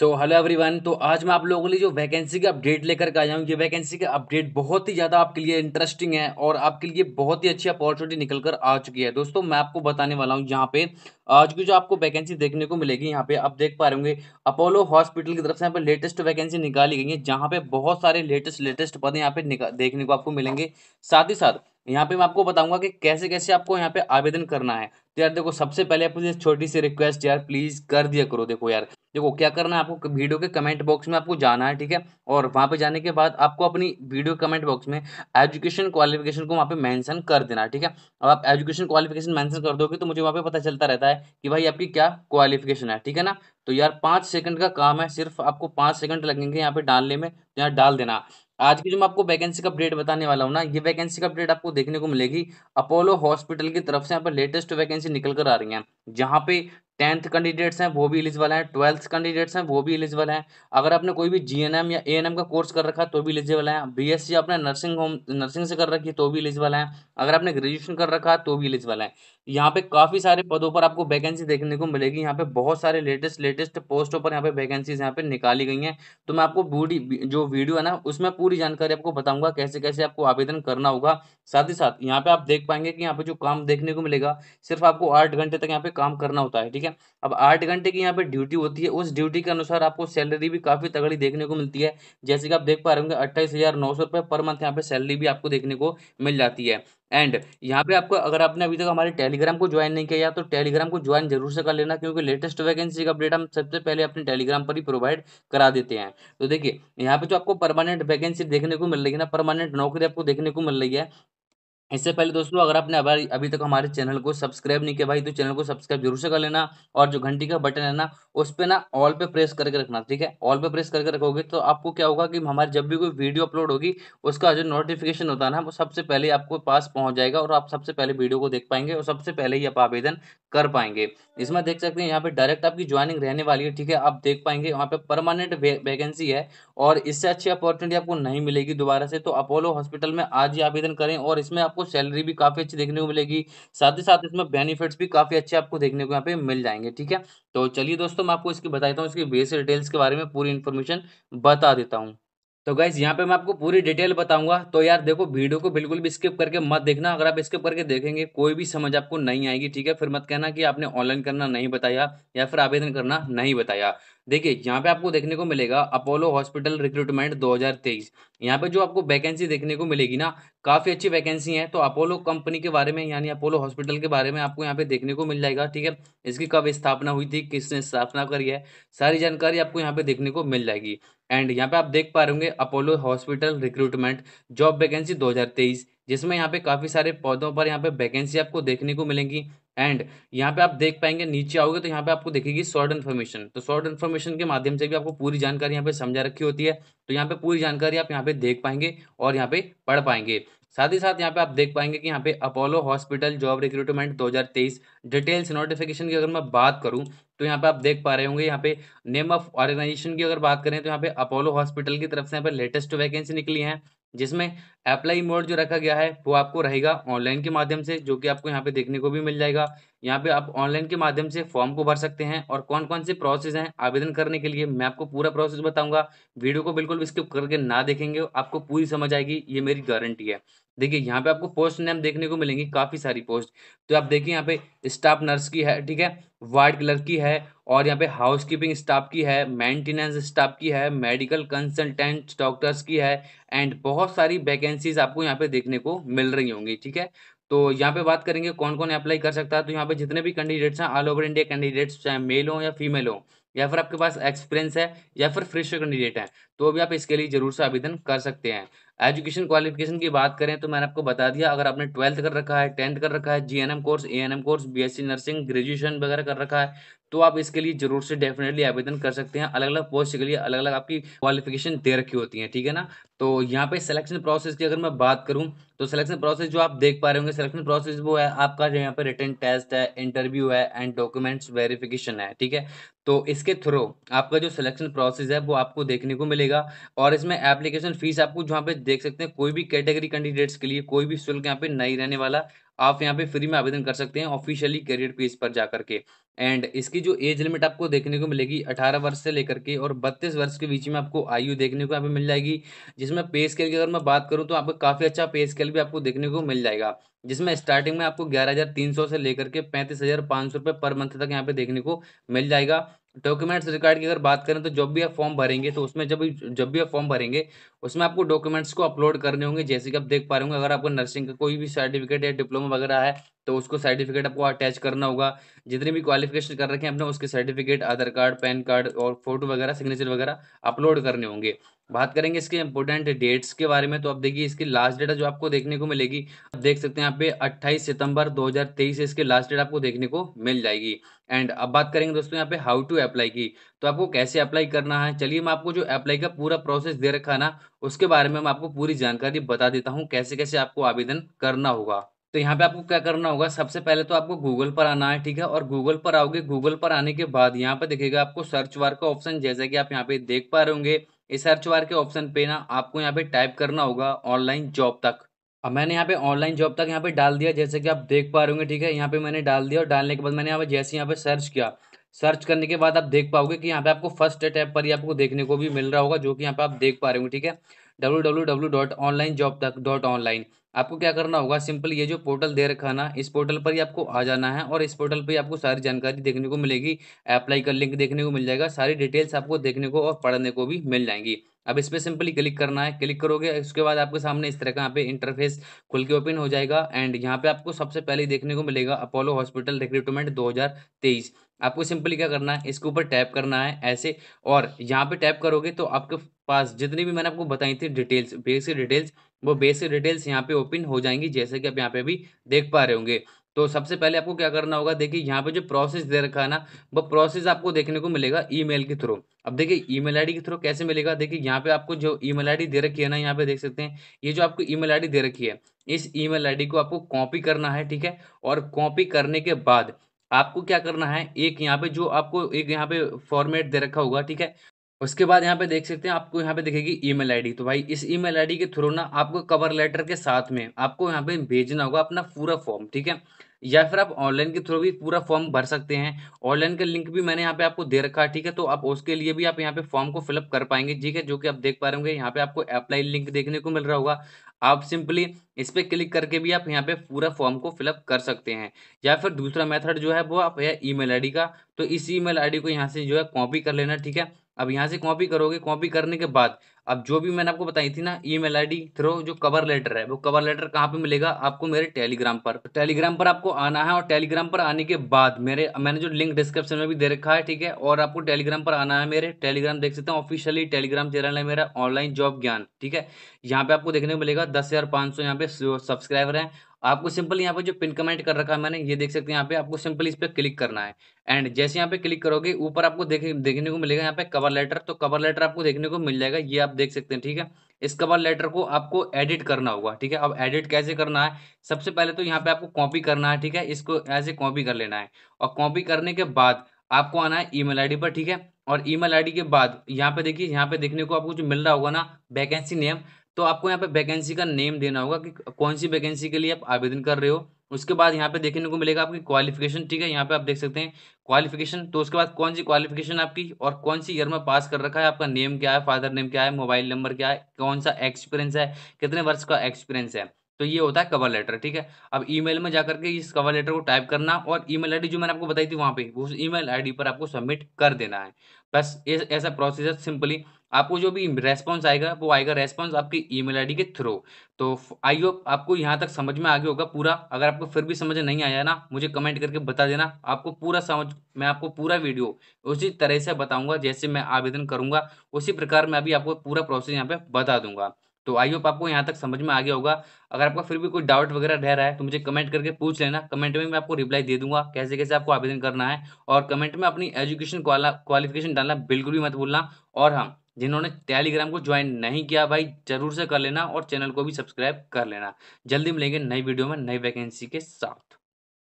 so hello everyone तो आज मैं आप लोगों के लिए जो वैकेंसी का अपडेट लेकर के आया हूँ ये वैकेंसी का अपडेट बहुत ही ज़्यादा आपके लिए इंटरेस्टिंग है और आपके लिए बहुत ही अच्छी अपॉर्चुनिटी निकल कर आ चुकी है दोस्तों मैं आपको बताने वाला हूँ यहाँ पे आज की जो आपको वैकेंसी देखने को मिलेगी यहाँ पे आप देख पा रहे होंगे अपोलो हॉस्पिटल की तरफ से यहाँ पर लेटेस्ट वैकेंसी निकाली गई है जहाँ पे बहुत सारे लेटेस्ट लेटेस्ट पद यहाँ पे देखने को आपको मिलेंगे साथ ही साथ यहाँ पे मैं आपको बताऊंगा कि कैसे कैसे आपको यहाँ पे आवेदन करना है तो यार देखो सबसे पहले आप मुझे छोटी सी रिक्वेस्ट यार प्लीज़ कर दिया करो देखो यार देखो क्या करना है आपको वीडियो के कमेंट बॉक्स में आपको जाना है ठीक है और वहाँ पे जाने के बाद आपको अपनी वीडियो कमेंट बॉक्स में एजुकेशन क्वालिफिकेशन को वहाँ पे मेंशन कर देना है ठीक है अब आप एजुकेशन क्वालिफिकेशन मेंशन कर दोगे तो मुझे वहाँ पे पता चलता रहता है कि भाई आपकी क्या क्वालिफिकेशन है ठीक है ना तो यार पाँच सेकंड का काम है सिर्फ आपको पाँच सेकंड लगेंगे यहाँ पे डालने में तो यहाँ डाल देना आज की जो मैं आपको वैकेंसी का अपडेट बताने वाला हूँ ना ये वैकेंसी का अपडेट आपको देखने को मिलेगी अपोलो हॉस्पिटल की तरफ से यहाँ पर लेटेस्ट वैकेंसी निकल कर आ रही है जहाँ पे टेंथ कैंडिडेट्स हैं वो भी एलिजिबल हैं ट्वेल्थ कैंडिडेट्स हैं वो भी एलिजिबल हैं अगर आपने कोई भी जी या ए का कोर्स कर रखा है तो भी एलिजिबल है बीएससी आपने नर्सिंग होम नर्सिंग से कर रखी है तो भी एलिजिबल है अगर आपने ग्रेजुएशन कर रखा है तो भी एलिजिबल है यहाँ पे काफ़ी सारे पदों पर आपको वैकेंसी देखने को मिलेगी यहाँ पे बहुत सारे लेटेस्ट लेटेस्ट पोस्टों पर यहाँ पे वैकेंसीज यहाँ पे निकाली गई हैं तो मैं आपको बूढ़ी जो वीडियो है ना उसमें पूरी जानकारी आपको बताऊंगा कैसे कैसे आपको आवेदन करना होगा साथ ही साथ यहाँ पे आप देख पाएंगे कि यहाँ पे जो काम देखने को मिलेगा सिर्फ आपको आठ घंटे तक यहाँ पे काम करना होता है ठीक है है अब आठ घंटे की यहाँ पे ड्यूटी होती है उस ड्यूटी के अनुसार आपको सैलरी भी काफ़ी तगड़ी देखने को मिलती है जैसे कि आप देख पा रहे होंगे अट्ठाईस हज़ार नौ सौ रुपये पर मंथ यहाँ पे सैलरी भी आपको देखने को मिल जाती है एंड यहाँ पे आपको अगर आपने अभी तक हमारे टेलीग्राम को ज्वाइन नहीं किया तो टेलीग्राम को ज्वाइन जरूर से कर लेना क्योंकि लेटेस्ट वैकेंसी का अपडेट हम सबसे पहले अपने टेलीग्राम पर ही प्रोवाइड करा देते हैं तो देखिए यहाँ पे जो आपको परमानेंट वैकेंसी देखने को मिल रही है ना परमानेंट नौकरी आपको देखने को मिल रही है इससे पहले दोस्तों अगर आपने अभी अभी तक हमारे चैनल को सब्सक्राइब नहीं किया भाई तो चैनल को सब्सक्राइब जरूर से कर लेना और जो घंटी का बटन है ना उस पर ना ऑल पे प्रेस करके रखना ठीक है ऑल पे प्रेस करके रखोगे तो आपको क्या होगा कि हमारी जब भी कोई वीडियो अपलोड होगी उसका जो नोटिफिकेशन होता है ना वो सबसे पहले आपको पास पहुँच जाएगा और आप सबसे पहले वीडियो को देख पाएंगे और सबसे पहले ही आप आवेदन कर पाएंगे इसमें देख सकते हैं यहाँ पे डायरेक्ट आपकी ज्वाइनिंग रहने वाली है ठीक है आप देख पाएंगे वहाँ पे परमानेंट वैकेंसी है और इससे अच्छी अपॉर्चुनिटी आपको नहीं मिलेगी दोबारा से तो अपोलो हॉस्पिटल में आज ही आवेदन करें और इसमें आपको आपको सैलरी भी काफ़ी अच्छी देखने को मिलेगी साथ ही साथ इसमें बेनिफिट्स भी काफ़ी अच्छे आपको देखने को यहाँ पे मिल जाएंगे ठीक है तो चलिए दोस्तों मैं आपको इसकी बताता हूँ इसकी बेसिक डिटेल्स के बारे में पूरी इन्फॉर्मेशन बता देता हूँ तो गाइज यहाँ पे मैं आपको पूरी डिटेल बताऊंगा तो यार देखो वीडियो को बिल्कुल भी स्किप करके मत देखना अगर आप स्किप करके देखेंगे कोई भी समझ आपको नहीं आएगी ठीक है फिर मत कहना कि आपने ऑनलाइन करना नहीं बताया या फिर आवेदन करना नहीं बताया देखिए यहाँ पे आपको देखने को मिलेगा अपोलो हॉस्पिटल रिक्रूटमेंट 2023 यहाँ पे जो आपको वैकेंसी देखने को मिलेगी ना काफ़ी अच्छी वैकेंसी है तो अपोलो कंपनी के बारे में यानी अपोलो हॉस्पिटल के बारे में आपको यहाँ पे देखने को मिल जाएगा ठीक है इसकी कब स्थापना हुई थी किसने स्थापना करी है सारी जानकारी आपको यहाँ पे देखने को मिल जाएगी एंड यहाँ पे आप देख पा रहे होंगे Apollo hospital recruitment job vacancy 2023 जिसमें यहाँ पे काफ़ी सारे पौधों पर यहाँ पे वैकेंसी आपको देखने को मिलेंगी एंड यहाँ पे आप देख पाएंगे नीचे आओगे तो यहाँ पे आपको देखेगी शॉर्ट इन्फॉर्मेशन तो शॉर्ट इन्फॉर्मेशन के माध्यम से भी आपको पूरी जानकारी यहाँ पे समझा रखी होती है तो यहाँ पे पूरी जानकारी आप यहाँ पे देख पाएंगे और यहाँ पे पढ़ पाएंगे साथ ही साथ यहाँ पे आप देख पाएंगे कि यहाँ पे Apollo hospital job recruitment 2023 details notification की अगर मैं बात करूँ तो यहाँ पे आप देख पा रहे होंगे यहाँ पे नेम ऑफ ऑर्गेनाइजेशन की अगर बात करें तो यहाँ पे अपोलो हॉस्पिटल की तरफ से यहाँ पे लेटेस्ट वैकेंसी निकली है जिसमें अप्लाई मोड जो रखा गया है वो आपको रहेगा ऑनलाइन के माध्यम से जो कि आपको यहाँ पे देखने को भी मिल जाएगा यहाँ पे आप ऑनलाइन के माध्यम से फॉर्म को भर सकते हैं और कौन कौन से प्रोसेस हैं आवेदन करने के लिए मैं आपको पूरा प्रोसेस बताऊंगा वीडियो को बिल्कुल स्किप करके ना देखेंगे आपको पूरी समझ आएगी ये मेरी गारंटी है देखिए यहाँ पे आपको पोस्ट नेम देखने को मिलेंगी काफ़ी सारी पोस्ट तो आप देखिए यहाँ पे स्टाफ नर्स की है ठीक है वार्ड क्लर्क की है और यहाँ पे हाउस कीपिंग स्टाफ की है मेंटेनेंस स्टाफ की है मेडिकल कंसल्टेंट डॉक्टर्स की है एंड बहुत सारी वैकेंसीज आपको यहाँ पे देखने को मिल रही होंगी ठीक है तो यहाँ पे बात करेंगे कौन कौन अप्लाई कर सकता है तो यहाँ पे जितने भी कैंडिडेट्स हैं ऑल ओवर इंडिया कैंडिडेट्स चाहे मेल हो या फीमेल हो या फिर आपके पास एक्सपीरियंस है या फिर फ्रेशर कैंडिडेट है तो भी आप इसके लिए जरूर से आवेदन कर सकते हैं एजुकेशन क्वालिफिकेशन की बात करें तो मैंने आपको बता दिया अगर आपने ट्वेल्थ कर रखा है टेंथ कर रखा है GNM course ANM course BSc nursing graduation वगैरह कर रखा है तो आप इसके लिए जरूर से डेफिनेटली आवेदन कर सकते हैं अलग अलग पोस्ट के लिए अलग अलग आपकी क्वालिफिकेशन दे रखी होती है ठीक है ना तो यहाँ पे सिलेक्शन प्रोसेस की अगर मैं बात करूँ तो सिलेक्शन प्रोसेस जो आप देख पा रहे होंगे सिलेक्शन प्रोसेस वो है आपका जो यहाँ पे रिटर्न टेस्ट है इंटरव्यू है एंड डॉक्यूमेंट्स वेरिफिकेशन है ठीक है तो इसके थ्रू आपका जो सिलेक्शन प्रोसेस है वो आपको देखने को मिलेगा और इसमें एप्लीकेशन फीस आपको जहाँ पे देख सकते हैं कोई भी कैटेगरी कैंडिडेट्स के लिए कोई भी शुल्क यहाँ पे नहीं रहने वाला आप यहाँ पे फ्री में आवेदन कर सकते हैं ऑफिशियली करियर पेज पर जा करके एंड इसकी जो एज लिमिट आपको देखने को मिलेगी 18 वर्ष से लेकर के और 32 वर्ष के बीच में आपको आयु देखने को यहाँ पे मिल जाएगी जिसमें पे स्केल की अगर मैं बात करूँ तो आपको काफ़ी अच्छा पे स्केल भी आपको देखने को मिल जाएगा जिसमें स्टार्टिंग में आपको ग्यारह से लेकर के पैंतीस हज़ार पर मंथ तक यहाँ पे देखने को मिल जाएगा डॉक्यूमेंट्स रिकॉर्ड की अगर बात करें तो जब भी आप फॉर्म भरेंगे तो उसमें जब भी जब भी आप फॉर्म भरेंगे उसमें आपको डॉक्यूमेंट्स को अपलोड करने होंगे जैसे कि आप देख पा रहे होंगे अगर आपको नर्सिंग का कोई भी सर्टिफिकेट या डिप्लोमा वगैरह है तो उसको सर्टिफिकेट आपको अटैच करना होगा जितने भी क्वालिफिकेशन कर रखे हैं अपने उसके certificate Aadhaar card PAN card और फोटो वगैरह सिग्नेचर वगैरह अपलोड करने होंगे बात करेंगे इसके इंपॉर्टेंट डेट्स के बारे में तो आप देखिए इसकी लास्ट डेट जो आपको देखने को मिलेगी आप देख सकते हैं यहाँ पे 28 सितंबर 2023 से इसके लास्ट डेट आपको देखने को मिल जाएगी एंड अब बात करेंगे दोस्तों यहाँ पे हाउ टू अप्लाई की तो आपको कैसे अप्लाई करना है चलिए मैं आपको जो अप्लाई का पूरा प्रोसेस दे रखा ना उसके बारे में मैं आपको पूरी जानकारी बता देता हूँ कैसे कैसे आपको आवेदन करना होगा तो यहाँ पे आपको क्या करना होगा सबसे पहले तो आपको गूगल पर आना है ठीक है और गूगल पर आओगे गूगल पर आने के बाद यहाँ पे देखिएगा आपको सर्च वार का ऑप्शन जैसा कि आप यहाँ पे देख पा रहे होंगे इस सर्च वार के ऑप्शन पे ना आपको यहाँ पे टाइप करना होगा ऑनलाइन जॉब तक अब मैंने यहाँ पे ऑनलाइन जॉब तक यहाँ पे डाल दिया जैसे कि आप देख पा रहे होंगे ठीक है यहाँ पे मैंने डाल दिया और डालने के बाद मैंने यहाँ पे जैसे यहाँ पे सर्च किया सर्च करने के बाद आप देख पाओगे कि यहाँ पे आपको फर्स्ट टैप पर ही आपको देखने को भी मिल रहा होगा जो कि यहाँ पे आप देख पा रहे होंगे ठीक है डब्ल्यू आपको क्या करना होगा सिंपल ये जो पोर्टल दे रखा ना इस पोर्टल पर ही आपको आ जाना है और इस पोर्टल पर ही आपको सारी जानकारी देखने को मिलेगी अप्लाई का लिंक देखने को मिल जाएगा सारी डिटेल्स आपको देखने को और पढ़ने को भी मिल जाएंगी अब इस पर सिंपली क्लिक करना है क्लिक करोगे उसके बाद आपके सामने इस तरह का यहाँ पे इंटरफेस खुल के ओपन हो जाएगा एंड यहाँ पे आपको सबसे पहले देखने को मिलेगा अपोलो हॉस्पिटल रिक्रूटमेंट 2023 आपको सिंपली क्या करना है इसके ऊपर टैप करना है ऐसे और यहाँ पे टैप करोगे तो आपके पास जितनी भी मैंने आपको बताई थी डिटेल्स बेसिक डिटेल्स वो बेसिक डिटेल्स यहाँ पे ओपन हो जाएंगी जैसे कि आप यहाँ पे भी देख पा रहे होंगे तो सबसे पहले आपको क्या करना होगा देखिए यहाँ पे जो प्रोसेस दे रखा है ना वो प्रोसेस आपको देखने को मिलेगा ईमेल के थ्रू अब देखिए ईमेल आईडी के थ्रू कैसे मिलेगा देखिए यहाँ पे आपको जो ईमेल आईडी दे रखी है ना यहाँ पे देख सकते हैं ये जो आपको ईमेल आईडी दे रखी है इस ईमेल आईडी को आपको कॉपी करना है ठीक है और कॉपी करने के बाद आपको क्या करना है एक यहाँ पे जो आपको एक यहाँ पे फॉर्मेट दे रखा होगा ठीक है उसके बाद यहाँ पे देख सकते हैं आपको यहाँ पे दिखेगी ईमेल आईडी तो भाई इस ईमेल आईडी के थ्रू ना आपको कवर लेटर के साथ में आपको यहाँ पे भेजना होगा अपना पूरा फॉर्म ठीक है या फिर आप ऑनलाइन के थ्रू भी पूरा फॉर्म भर सकते हैं ऑनलाइन का लिंक भी मैंने यहाँ पे आपको दे रखा है ठीक है तो आप उसके लिए भी आप यहाँ पे फॉर्म को फिलअप कर पाएंगे ठीक है जो कि आप देख पा रहे होंगे यहाँ पे आपको अप्लाई लिंक देखने को मिल रहा होगा आप सिंपली इस पर क्लिक करके भी आप यहाँ पे पूरा फॉर्म को फिलअप कर सकते हैं या फिर दूसरा मेथड जो है वो आप ई मेल आईडी का तो इस ई मेल को यहाँ से जो है कॉपी कर लेना ठीक है अब यहाँ से कॉपी करोगे कॉपी करने के बाद अब जो भी मैंने आपको बताई थी ना email I D through जो कवर लेटर है वो कवर लेटर कहाँ पे मिलेगा आपको मेरे टेलीग्राम पर टेलीग्राम पर आपको आना है और टेलीग्राम पर आने के बाद मेरे मैंने जो लिंक डिस्क्रिप्शन में भी दे रखा है ठीक है और आपको टेलीग्राम पर आना है मेरे टेलीग्राम देख सकते हैं ऑफिशियली टेलीग्राम चैनल है मेरा ऑनलाइन जॉब ज्ञान ठीक है यहाँ पे आपको देखने को मिलेगा दस हज़ार सौ यहाँ पे सब्सक्राइबर है आपको सिंपल यहाँ पे जो पिन कमेंट कर रखा है मैंने ये देख सकते हैं यहाँ पे आपको सिंपल इस पर क्लिक करना है एंड जैसे यहाँ पे क्लिक करोगे ऊपर आपको देख देखने को मिलेगा यहाँ पे कवर लेटर तो कवर लेटर आपको देखने को मिल जाएगा ये आप देख सकते हैं ठीक है इस कवर लेटर को आपको एडिट करना होगा ठीक है अब एडिट कैसे करना है सबसे पहले तो यहाँ पे आपको कॉपी करना है ठीक है इसको ऐसे कॉपी कर लेना है और कॉपी करने के बाद आपको आना है ईमेल आईडी पर ठीक है और ईमेल आईडी के बाद यहाँ पे देखिए यहाँ पे देखने को आपको जो मिल रहा होगा ना वैकेंसी नेम तो आपको यहाँ पे वैकेंसी का नेम देना होगा कि कौन सी वैकेंसी के लिए आप आवेदन कर रहे हो उसके बाद यहाँ पे देखने को मिलेगा आपकी क्वालिफिकेशन ठीक है यहाँ पे आप देख सकते हैं क्वालिफिकेशन तो उसके बाद कौन सी क्वालिफिकेशन आपकी और कौन सी ईयर में पास कर रखा है आपका नेम क्या है फादर नेम क्या है मोबाइल नंबर क्या है कौन सा एक्सपीरियंस है कितने वर्ष का एक्सपीरियंस है तो ये होता है कवर लेटर ठीक है अब ईमेल में जाकर के इस कवर लेटर को टाइप करना और ईमेल आईडी जो मैंने आपको बताई थी वहाँ पे उस ईमेल आईडी पर आपको सबमिट कर देना है बस ऐसा प्रोसीजर है सिंपली आपको जो भी रेस्पॉन्स आएगा वो आएगा रेस्पॉन्स आपकी ईमेल आईडी के थ्रू तो आई होप आपको यहाँ तक समझ में आ गया होगा पूरा अगर आपको फिर भी समझ नहीं आया ना मुझे कमेंट करके बता देना आपको पूरा समझ मैं आपको पूरा वीडियो उसी तरह से बताऊंगा जैसे मैं आवेदन करूंगा उसी प्रकार मैं अभी आपको पूरा प्रोसेस यहाँ पे बता दूंगा तो आई होप आपको यहाँ तक समझ में आ गया होगा अगर आपका फिर भी कोई डाउट वगैरह रह रहा है तो मुझे कमेंट करके पूछ लेना कमेंट में मैं आपको रिप्लाई दे दूंगा कैसे कैसे आपको आवेदन करना है और कमेंट में अपनी एजुकेशन क्वालिफिकेशन डालना बिल्कुल भी मत भूलना और हाँ जिन्होंने टेलीग्राम को ज्वाइन नहीं किया भाई जरूर से कर लेना और चैनल को भी सब्सक्राइब कर लेना जल्दी मिलेंगे नई वीडियो में नई वैकेंसी के साथ